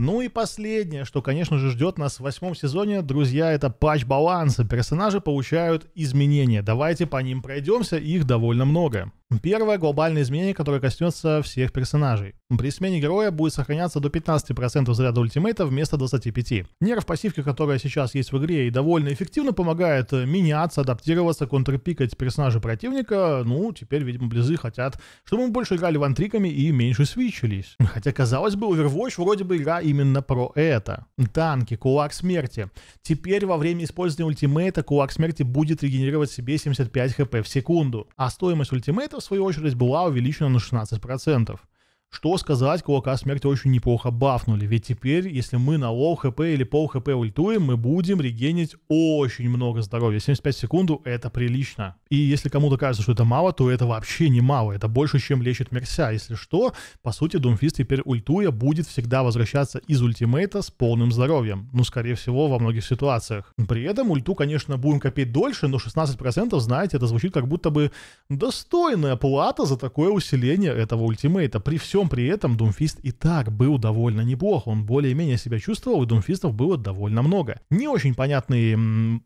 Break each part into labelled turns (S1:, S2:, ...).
S1: Ну и последнее, что, конечно же, ждет нас в восьмом сезоне, друзья, это патч баланса. Персонажи получают изменения. Давайте по ним пройдемся, их довольно много. Первое – глобальное изменение, которое коснется всех персонажей. При смене героя будет сохраняться до 15% заряда ультимейта вместо 25%. Нерв пассивки, которая сейчас есть в игре и довольно эффективно помогает э, меняться, адаптироваться, контрпикать персонажа противника, ну, теперь, видимо, близы хотят, чтобы мы больше играли в антриками и меньше свичились. Хотя, казалось бы, Overwatch вроде бы игра именно про это. Танки, кулак смерти. Теперь во время использования ультимейта кулак смерти будет регенерировать себе 75 хп в секунду, а стоимость ультимейта это, в свою очередь, была увеличена на 16%. Что сказать, кулака смерти очень неплохо бафнули, ведь теперь, если мы на лоу хп или пол хп ультуем, мы будем регенить очень много здоровья. 75 секунду это прилично. И если кому-то кажется, что это мало, то это вообще не мало, это больше, чем лечит Мерся. Если что, по сути, Думфист теперь ультуя будет всегда возвращаться из ультимейта с полным здоровьем. Ну, скорее всего, во многих ситуациях. При этом ульту, конечно, будем копить дольше, но 16%, знаете, это звучит как будто бы достойная плата за такое усиление этого ультимейта. При всем всем при этом Думфист и так был довольно неплох, он более-менее себя чувствовал, и Думфистов было довольно много. Не очень понятный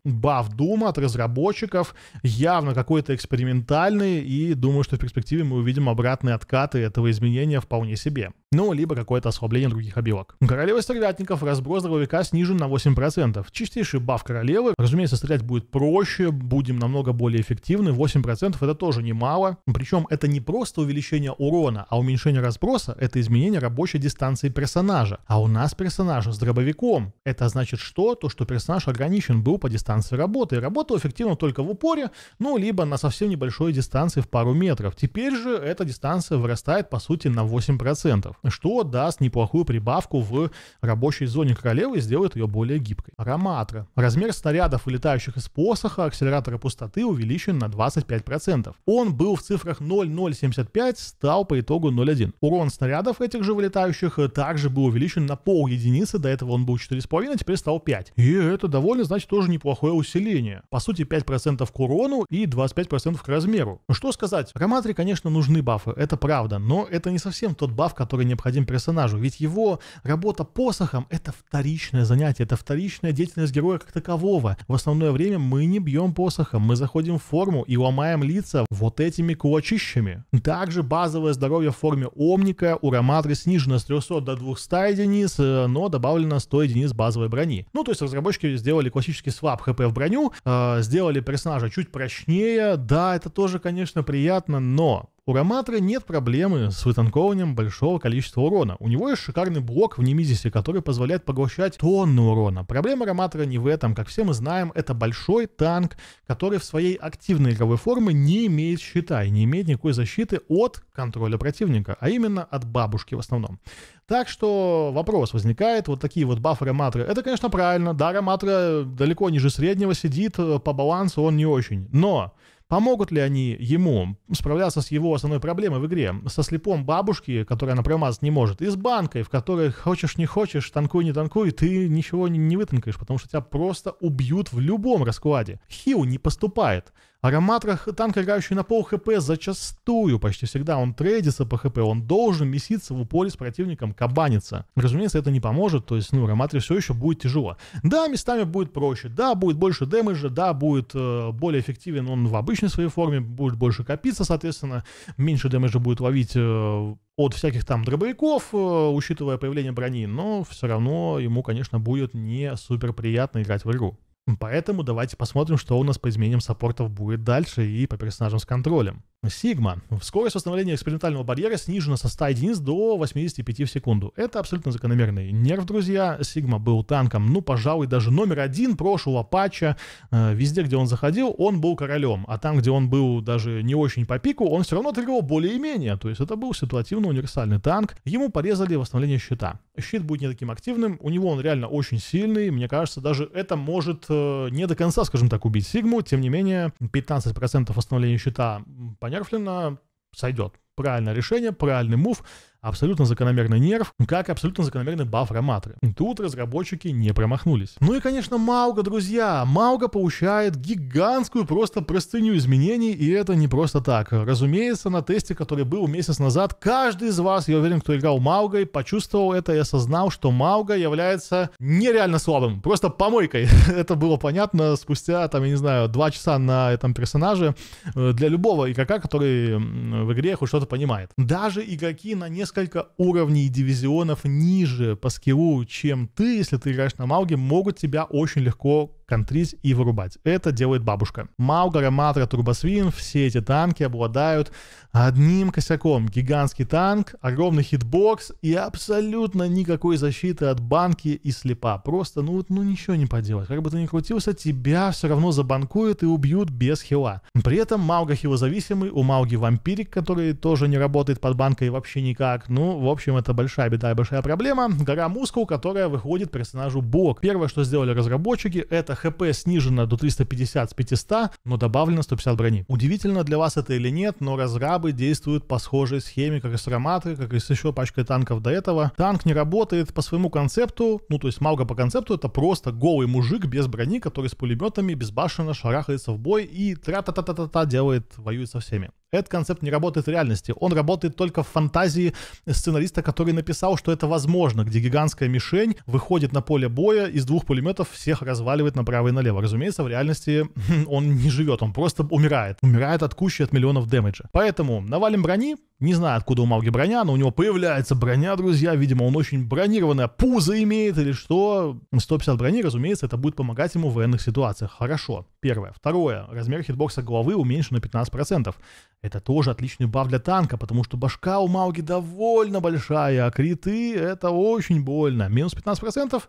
S1: баф Дума от разработчиков, явно какой-то экспериментальный, и думаю, что в перспективе мы увидим обратные откаты этого изменения вполне себе ну, либо какое-то ослабление других обилок. У королевы стервятников разброс здоровяка снижен на 8%. Чистейший баф королевы, разумеется, стрелять будет проще, будем намного более эффективны. 8% это тоже немало. Причем это не просто увеличение урона, а уменьшение разброса — это изменение рабочей дистанции персонажа. А у нас персонаж с дробовиком. Это значит что? То, что персонаж ограничен был по дистанции работы. И работал эффективно только в упоре, ну, либо на совсем небольшой дистанции в пару метров. Теперь же эта дистанция вырастает, по сути, на 8% что даст неплохую прибавку в рабочей зоне королевы и сделает ее более гибкой. Ароматра. Размер снарядов, вылетающих из посоха, акселератора пустоты увеличен на 25%. Он был в цифрах 0,075, стал по итогу 0,1. Урон снарядов этих же вылетающих также был увеличен на пол единицы, до этого он был 4,5, теперь стал 5. И это довольно, значит, тоже неплохое усиление. По сути, 5% к урону и 25% к размеру. Ну, что сказать, Ароматре, конечно, нужны бафы, это правда, но это не совсем тот баф, который не необходим персонажу. Ведь его работа посохом — это вторичное занятие, это вторичная деятельность героя как такового. В основное время мы не бьем посохом, мы заходим в форму и ломаем лица вот этими кулачищами. Также базовое здоровье в форме Омника у Роматры снижено с 300 до 200 единиц, э, но добавлено 100 единиц базовой брони. Ну, то есть разработчики сделали классический слаб хп в броню, э, сделали персонажа чуть прочнее. Да, это тоже, конечно, приятно, но у Роматора нет проблемы с вытанкованием большого количества урона. У него есть шикарный блок в Немизисе, который позволяет поглощать тонны урона. Проблема Роматора не в этом. Как все мы знаем, это большой танк, который в своей активной игровой форме не имеет щита и не имеет никакой защиты от контроля противника, а именно от бабушки в основном. Так что вопрос возникает, вот такие вот бафы Роматора. Это, конечно, правильно. Да, Роматора далеко ниже среднего сидит, э, по балансу он не очень. Но Помогут ли они ему справляться с его основной проблемой в игре? Со слепом бабушки, которая она промазать не может, и с банкой, в которой хочешь не хочешь, танкуй не танкуй, ты ничего не, не вытанкаешь, потому что тебя просто убьют в любом раскладе. Хил не поступает. Ароматра танк, играющий на пол хп, зачастую, почти всегда он трейдится по хп, он должен меситься в упоре с противником, кабаниться. Разумеется, это не поможет, то есть, ну, Роматре все еще будет тяжело. Да, местами будет проще, да, будет больше дэмэджа, да, будет э, более эффективен он в обычной своей форме, будет больше копиться, соответственно, меньше дэмэджа будет ловить э, от всяких там дробовиков, э, учитывая появление брони, но все равно ему, конечно, будет не супер приятно играть в игру. Поэтому давайте посмотрим, что у нас по изменениям саппортов будет дальше и по персонажам с контролем. Сигма. Скорость восстановления экспериментального барьера снижена со 100 единиц до 85 в секунду. Это абсолютно закономерный нерв, друзья. Сигма был танком, ну, пожалуй, даже номер один прошлого патча. Э, везде, где он заходил, он был королем. А там, где он был даже не очень по пику, он все равно отыгрывал более-менее. То есть это был ситуативно универсальный танк. Ему порезали восстановление щита. Щит будет не таким активным. У него он реально очень сильный. Мне кажется, даже это может э, не до конца, скажем так, убить Сигму. Тем не менее, 15% восстановления щита, понятно, Манерфлина сойдет. Правильное решение, правильный мув. Абсолютно закономерный нерв, как абсолютно закономерный баф Роматры. Тут разработчики не промахнулись. Ну и, конечно, Мауга, друзья. Мауга получает гигантскую просто простыню изменений, и это не просто так. Разумеется, на тесте, который был месяц назад, каждый из вас, я уверен, кто играл Маугой, почувствовал это и осознал, что Мауга является нереально слабым, просто помойкой. это было понятно спустя, там, я не знаю, два часа на этом персонаже э, для любого игрока, который в игре хоть что-то понимает. Даже игроки на несколько несколько уровней дивизионов ниже по скиллу, чем ты, если ты играешь на Мауге, могут тебя очень легко контрить и вырубать. Это делает бабушка. Маугара, Матра, Турбосвин, все эти танки обладают одним косяком. Гигантский танк, огромный хитбокс и абсолютно никакой защиты от банки и слепа. Просто, ну вот, ну ничего не поделать. Как бы ты ни крутился, тебя все равно забанкуют и убьют без хила. При этом Мауга хилозависимый, у Мауги вампирик, который тоже не работает под банкой вообще никак. Ну, в общем, это большая беда и большая проблема. Гора мускул, которая выходит персонажу бок. Первое, что сделали разработчики, это ребята, хп снижено до 350 с 500, но добавлено 150 брони. Удивительно для вас это или нет, но разрабы действуют по схожей схеме, как и с Роматры, как и с еще пачкой танков до этого. Танк не работает по своему концепту, ну то есть Мауга по концепту это просто голый мужик без брони, который с пулеметами безбашенно шарахается в бой и тра-та-та-та-та делает, воюет со всеми. Этот концепт не работает в реальности. Он работает только в фантазии сценариста, который написал, что это возможно, где гигантская мишень выходит на поле боя, из двух пулеметов всех разваливает направо и налево. Разумеется, в реальности он не живет, он просто умирает. Умирает от кучи, от миллионов дэмэджа. Поэтому навалим брони, не знаю, откуда у Мауги броня, но у него появляется броня, друзья. Видимо, он очень бронированное пузо имеет или что. 150 брони, разумеется, это будет помогать ему в военных ситуациях. Хорошо. Первое. Второе. Размер хитбокса головы уменьшен на 15%. Это тоже отличный баф для танка, потому что башка у Мауги довольно большая, а криты — это очень больно. Минус 15%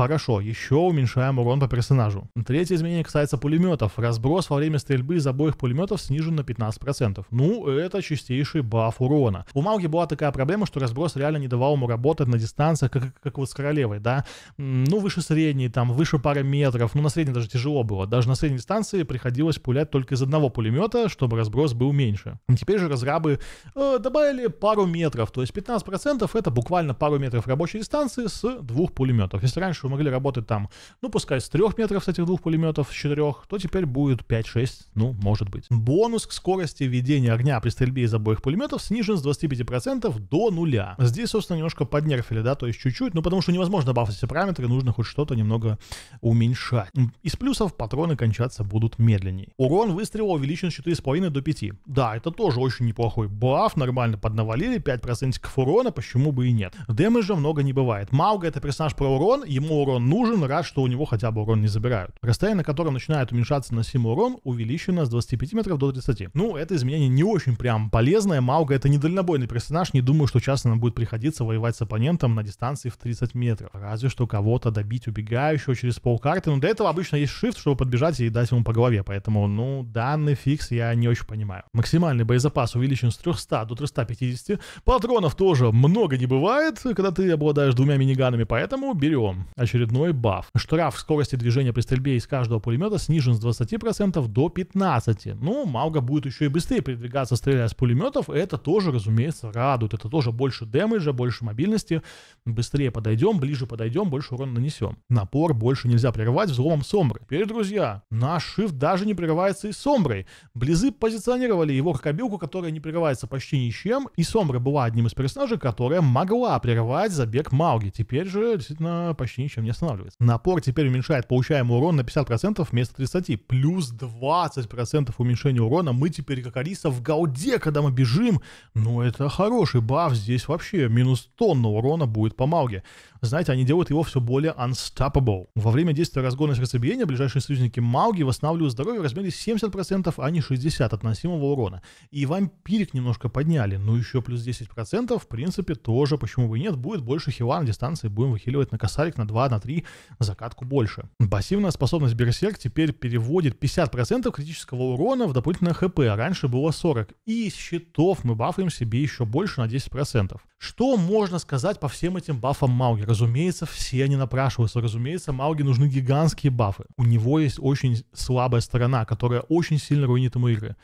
S1: Хорошо, еще уменьшаем урон по персонажу. Третье изменение касается пулеметов. Разброс во время стрельбы из обоих пулеметов снижен на 15%. Ну, это чистейший баф урона. У Мауги была такая проблема, что разброс реально не давал ему работать на дистанциях, как, как вот с королевой, да? Ну, выше средней, там, выше пары метров. Ну, на средней даже тяжело было. Даже на средней дистанции приходилось пулять только из одного пулемета, чтобы разброс был меньше. Теперь же разрабы э, добавили пару метров, то есть 15% это буквально пару метров рабочей дистанции с двух пулеметов. Если раньше могли работать там, ну, пускай с трех метров с этих двух пулеметов, с четырех, то теперь будет 5-6, ну, может быть. Бонус к скорости ведения огня при стрельбе из обоих пулеметов снижен с 25% до нуля. Здесь, собственно, немножко поднерфили, да, то есть чуть-чуть, ну, потому что невозможно бафать все параметры, нужно хоть что-то немного уменьшать. Из плюсов патроны кончаться будут медленнее. Урон выстрела увеличен с 4,5 до 5. Да, это тоже очень неплохой баф, нормально поднавалили, 5% урона, почему бы и нет. Дэмэджа много не бывает. Мауга это персонаж про урон, ему ему урон нужен, рад, что у него хотя бы урон не забирают. Расстояние, на котором начинает уменьшаться наносимый урон, увеличено с 25 метров до 30. Ну, это изменение не очень прям полезное. Мауга это недальнобойный персонаж, не думаю, что часто нам будет приходиться воевать с оппонентом на дистанции в 30 метров. Разве что кого-то добить убегающего через пол карты. Но ну, для этого обычно есть shift, чтобы подбежать и дать ему по голове. Поэтому, ну, данный фикс я не очень понимаю. Максимальный боезапас увеличен с 300 до 350. Патронов тоже много не бывает, когда ты обладаешь двумя миниганами, поэтому берем очередной баф. Штраф скорости движения при стрельбе из каждого пулемета снижен с 20% до 15%. Ну, Мауга будет еще и быстрее передвигаться, стреляя с пулеметов. Это тоже, разумеется, радует. Это тоже больше дэмэджа, больше мобильности. Быстрее подойдем, ближе подойдем, больше урона нанесем. Напор больше нельзя прерывать взломом сомбры. Теперь, друзья, наш шифт даже не прерывается и сомброй. Близы позиционировали его как обилку которая не прерывается почти ничем, и сомбра была одним из персонажей, которая могла прерывать забег Мауги. Теперь же действительно почти ничем не останавливается. Напор теперь уменьшает получаемый урон на 50% вместо 30, плюс 20% уменьшения урона. Мы теперь, как Алиса, в голде, когда мы бежим. Но ну, это хороший баф, здесь вообще минус тонна урона будет по Мауге. Знаете, они делают его все более unstoppable. Во время действия разгона сердцебиения ближайшие союзники Мауги восстанавливают здоровье в размере 70%, а не 60% относимого урона. И вампирик немножко подняли, но ну, еще плюс 10%, в принципе, тоже, почему бы и нет, будет больше хила на дистанции, будем выхиливать на косарик на 2 2 на 3 закатку больше. Пассивная способность Берсерк теперь переводит 50% критического урона в дополнительное хп, а раньше было 40. И из щитов мы бафаем себе еще больше на 10%. Что можно сказать по всем этим бафам Мауги? Разумеется, все они напрашиваются. Разумеется, Мауги нужны гигантские бафы. У него есть очень слабая сторона, которая очень сильно руинит ему игры.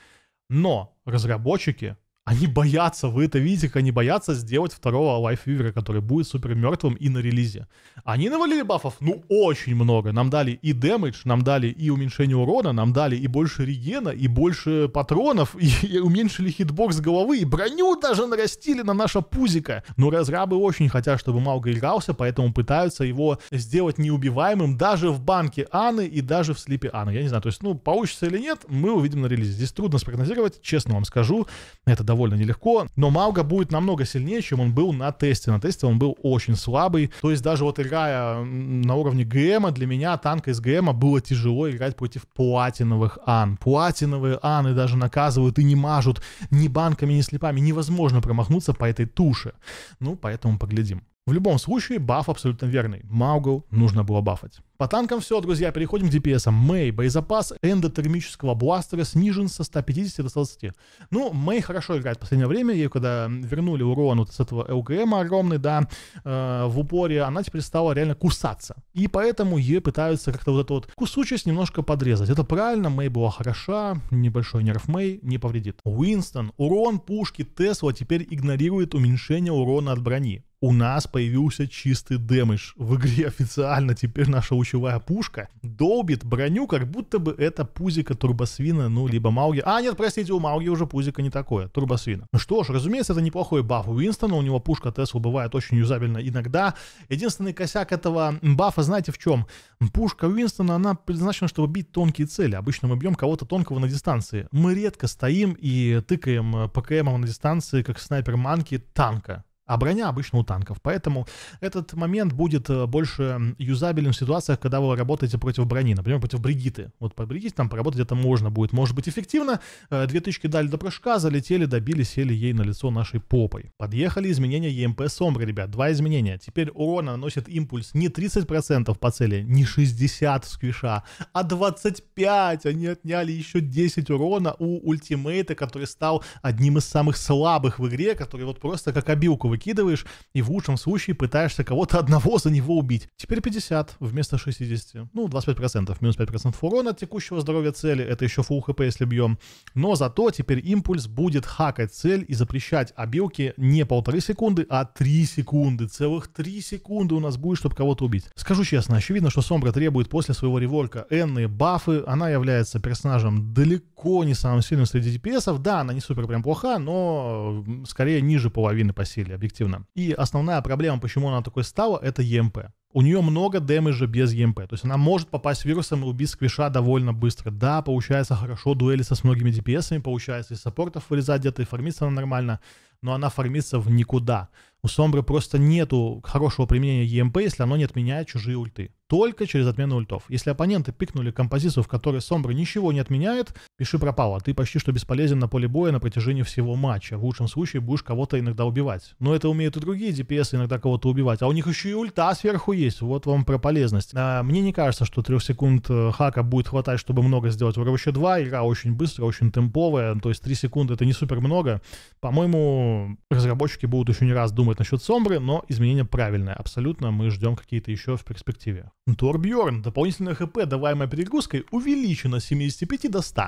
S1: Но разработчики они боятся, вы это видите, как они боятся сделать второго лайфвивера, который будет супер мертвым и на релизе. Они навалили бафов, ну, очень много. Нам дали и дэмэдж, нам дали и уменьшение урона, нам дали и больше регена, и больше патронов, и, и уменьшили хитбокс головы, и броню даже нарастили на наше пузико. Но разрабы очень хотят, чтобы Мауга игрался, поэтому пытаются его сделать неубиваемым даже в банке Аны и даже в слипе Аны. Я не знаю, то есть, ну, получится или нет, мы увидим на релизе. Здесь трудно спрогнозировать, честно вам скажу. Это довольно довольно нелегко, но Мауга будет намного сильнее, чем он был на тесте. На тесте он был очень слабый, то есть даже вот играя на уровне ГМа, для меня танка из ГМа было тяжело играть против платиновых Ан. Платиновые Аны даже наказывают и не мажут ни банками, ни слепами. Невозможно промахнуться по этой туше. Ну, поэтому поглядим. В любом случае, баф абсолютно верный. Маугу нужно было бафать. По танкам все, друзья, переходим к DPS. Мэй, боезапас эндотермического бластера снижен со 150 до 120. Ну, Мэй хорошо играет в последнее время, ей когда вернули урон вот с этого ЛГМ огромный, да, э, в упоре, она теперь стала реально кусаться. И поэтому ее пытаются как-то вот эту вот кусучесть немножко подрезать. Это правильно, Мэй была хороша, небольшой нерв Мэй не повредит. Уинстон, урон пушки Тесла теперь игнорирует уменьшение урона от брони у нас появился чистый дэмэдж в игре официально. Теперь наша лучевая пушка долбит броню, как будто бы это пузика турбосвина, ну, либо Мауги. А, нет, простите, у Мауги уже пузика не такое, турбосвина. Ну что ж, разумеется, это неплохой баф у Винстона, у него пушка Тесла бывает очень юзабельна иногда. Единственный косяк этого бафа, знаете, в чем? Пушка Уинстона, она предназначена, чтобы бить тонкие цели. Обычно мы бьем кого-то тонкого на дистанции. Мы редко стоим и тыкаем э, ПКМом на дистанции, как снайпер манки танка а броня обычно у танков. Поэтому этот момент будет э, больше юзабелен в ситуациях, когда вы работаете против брони, например, против Бригиты. Вот по Бригите там поработать это можно будет. Может быть эффективно. Э, две тычки дали до прыжка, залетели, добили, сели ей на лицо нашей попой. Подъехали изменения ЕМП Сомбры, ребят. Два изменения. Теперь урона наносит импульс не 30% по цели, не 60 сквиша, а 25. Они отняли еще 10 урона у ультимейта, который стал одним из самых слабых в игре, который вот просто как обилку выкидываешь и в лучшем случае пытаешься кого-то одного за него убить. Теперь 50 вместо 60. Ну, 25%. Минус 5% урона от текущего здоровья цели. Это еще фул хп, если бьем. Но зато теперь импульс будет хакать цель и запрещать обилки не полторы секунды, а 3 секунды. Целых 3 секунды у нас будет, чтобы кого-то убить. Скажу честно, очевидно, что Сомбра требует после своего реворка энные бафы. Она является персонажем далеко далеко не самым сильным среди DPS. Да, она не супер прям плоха, но скорее ниже половины по силе, объективно. И основная проблема, почему она такой стала, это EMP. У нее много дэмэджа без EMP, То есть она может попасть вирусом и убить сквиша довольно быстро. Да, получается хорошо дуэлиться с многими dps получается из саппортов вырезать где-то и фармиться она нормально, но она фармится в никуда. У Сомбры просто нету хорошего применения EMP, если оно не отменяет чужие ульты только через отмену ультов. Если оппоненты пикнули композицию, в которой Сомбра ничего не отменяет, пиши пропало. Ты почти что бесполезен на поле боя на протяжении всего матча. В лучшем случае будешь кого-то иногда убивать. Но это умеют и другие ДПС иногда кого-то убивать. А у них еще и ульта сверху есть. Вот вам про полезность. А, мне не кажется, что трех секунд э, хака будет хватать, чтобы много сделать. В Overwatch 2 игра очень быстро, очень темповая. То есть 3 секунды это не супер много. По-моему, разработчики будут еще не раз думать насчет Сомбры, но изменение правильное, Абсолютно мы ждем какие-то еще в перспективе. Торбьорн, дополнительное ХП, даваемое перегрузкой, увеличено с 75 до 100.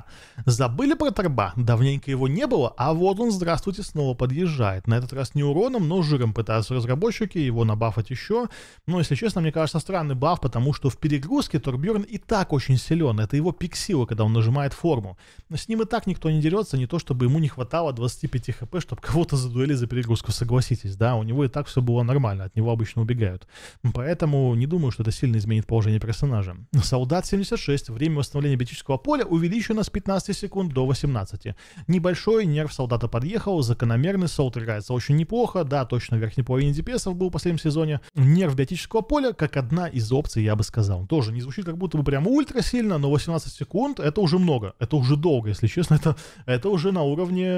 S1: Забыли про торба, давненько его не было, а вот он, здравствуйте, снова подъезжает. На этот раз не уроном, но жиром пытаются разработчики его набафать еще. Но, если честно, мне кажется, странный баф, потому что в перегрузке Торбьорн и так очень силен. Это его пик силы, когда он нажимает форму. Но с ним и так никто не дерется, не то чтобы ему не хватало 25 хп, чтобы кого-то задуэли за перегрузку, согласитесь, да, у него и так все было нормально, от него обычно убегают. Поэтому не думаю, что это сильно изменится изменит положение персонажа. Солдат 76. Время восстановления биотического поля увеличено с 15 секунд до 18. Небольшой нерв солдата подъехал, закономерный солд играется очень неплохо, да, точно в верхней половине DPS был в последнем сезоне. Нерв биотического поля, как одна из опций, я бы сказал. Тоже не звучит как будто бы прям ультра сильно, но 18 секунд это уже много, это уже долго, если честно, это, это уже на уровне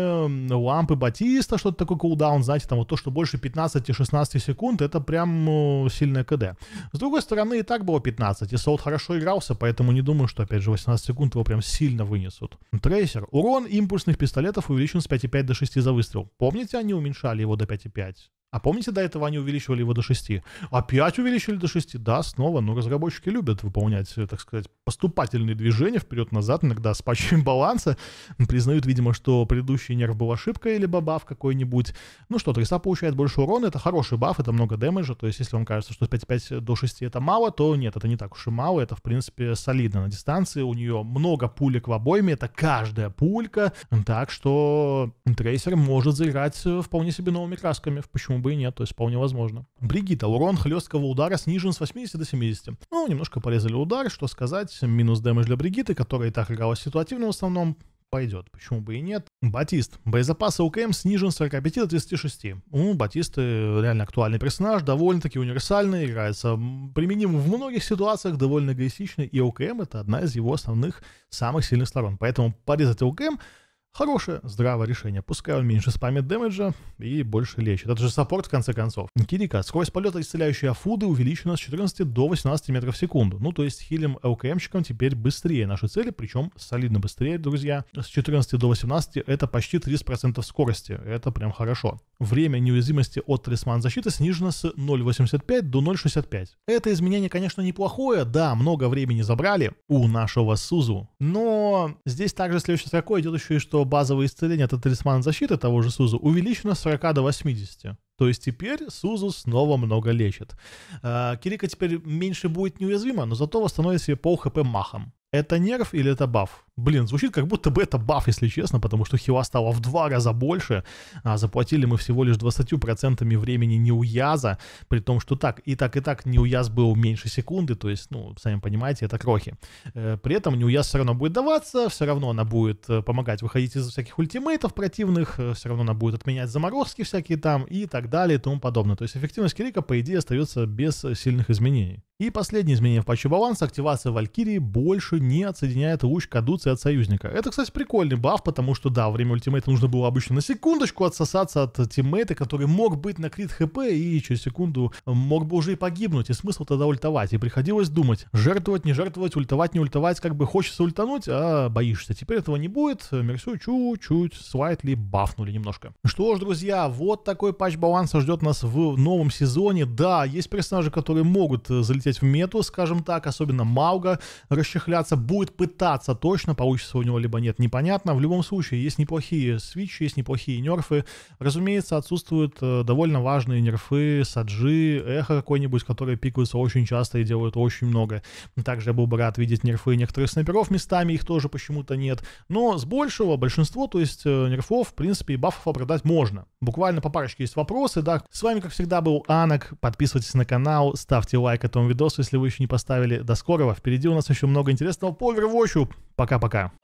S1: лампы Батиста, что-то такое кулдаун, знаете, там вот то, что больше 15-16 секунд, это прям э, сильное КД. С другой стороны, и так так было 15, и Солд хорошо игрался, поэтому не думаю, что, опять же, 18 секунд его прям сильно вынесут. Трейсер. Урон импульсных пистолетов увеличен с 5,5 до 6 за выстрел. Помните, они уменьшали его до 5,5? А помните, до этого они увеличивали его до 6? Опять увеличили до 6? Да, снова. Но разработчики любят выполнять, э, так сказать, поступательные движения вперед-назад, иногда с патчем баланса. Признают, видимо, что предыдущий нерв был ошибкой или бабаф какой-нибудь. Ну что, Триса получает больше урона, это хороший баф, это много дэмэджа. То есть, если вам кажется, что 5-5 до 6 это мало, то нет, это не так уж и мало. Это, в принципе, солидно на дистанции. У нее много пулек в обойме, это каждая пулька. Так что Трейсер может заиграть э, вполне себе новыми красками. Почему бы и нет, то есть вполне возможно. Бригита, урон хлесткого удара снижен с 80 до 70. Ну, немножко порезали удар, что сказать, минус дэмэдж для Бригиты, которая и так играла ситуативно в основном, пойдет. Почему бы и нет? Батист. боезапасы УКМ снижен с 45 до 36. Ну, Батисты реально актуальный персонаж, довольно-таки универсальный, играется применим в многих ситуациях, довольно эгоистичный, и УКМ это одна из его основных самых сильных сторон. Поэтому порезать УКМ Хорошее, здравое решение. Пускай он меньше спамит дэмэджа и больше лечит. Это же саппорт, в конце концов. Кирика. Скорость полета исцеляющей Афуды увеличена с 14 до 18 метров в секунду. Ну, то есть хилим ЛКМщиком теперь быстрее наши цели, причем солидно быстрее, друзья. С 14 до 18 это почти 30% скорости. Это прям хорошо время неуязвимости от талисмана защиты снижено с 0.85 до 0.65. Это изменение, конечно, неплохое, да, много времени забрали у нашего Сузу, но здесь также следующее, строкой идет еще и что базовое исцеление от талисмана защиты того же Сузу увеличено с 40 до 80. То есть теперь Сузу снова много лечит. А, Кирика теперь меньше будет неуязвима, но зато восстановит себе пол хп махом. Это нерв или это баф? Блин, звучит как будто бы это баф, если честно, потому что хила стала в два раза больше, а заплатили мы всего лишь 20% времени неуяза, при том, что так, и так, и так неуяз был меньше секунды, то есть, ну, сами понимаете, это крохи. Э, при этом неуяз все равно будет даваться, все равно она будет э, помогать выходить из всяких ультимейтов противных, э, все равно она будет отменять заморозки всякие там и так далее и тому подобное. То есть эффективность Кирика, по идее, остается без сильных изменений. И последнее изменение в патче баланса, активация Валькирии больше не отсоединяет луч к от союзника. Это, кстати, прикольный баф, потому что, да, время ультимейта нужно было обычно на секундочку отсосаться от тиммейта, который мог быть на крит хп и через секунду э, мог бы уже и погибнуть, и смысл тогда ультовать. И приходилось думать, жертвовать, не жертвовать, ультовать, не ультовать, как бы хочется ультануть, а боишься. Теперь этого не будет, Мерсю чуть-чуть свайтли бафнули немножко. Что ж, друзья, вот такой патч баланса ждет нас в новом сезоне. Да, есть персонажи, которые могут э, залететь в мету, скажем так, особенно Мауга расчехляться, будет пытаться точно получится у него, либо нет, непонятно. В любом случае, есть неплохие свитчи, есть неплохие нерфы. Разумеется, отсутствуют э, довольно важные нерфы, саджи, эхо какой-нибудь, которые пикаются очень часто и делают очень много. Также я был бы рад видеть нерфы некоторых снайперов местами, их тоже почему-то нет. Но с большего большинство, то есть э, нерфов, в принципе, и бафов оправдать можно. Буквально по парочке есть вопросы, да. С вами, как всегда, был Анок. Подписывайтесь на канал, ставьте лайк этому видосу, если вы еще не поставили. До скорого. Впереди у нас еще много интересного по Overwatch. Пока Пока-пока.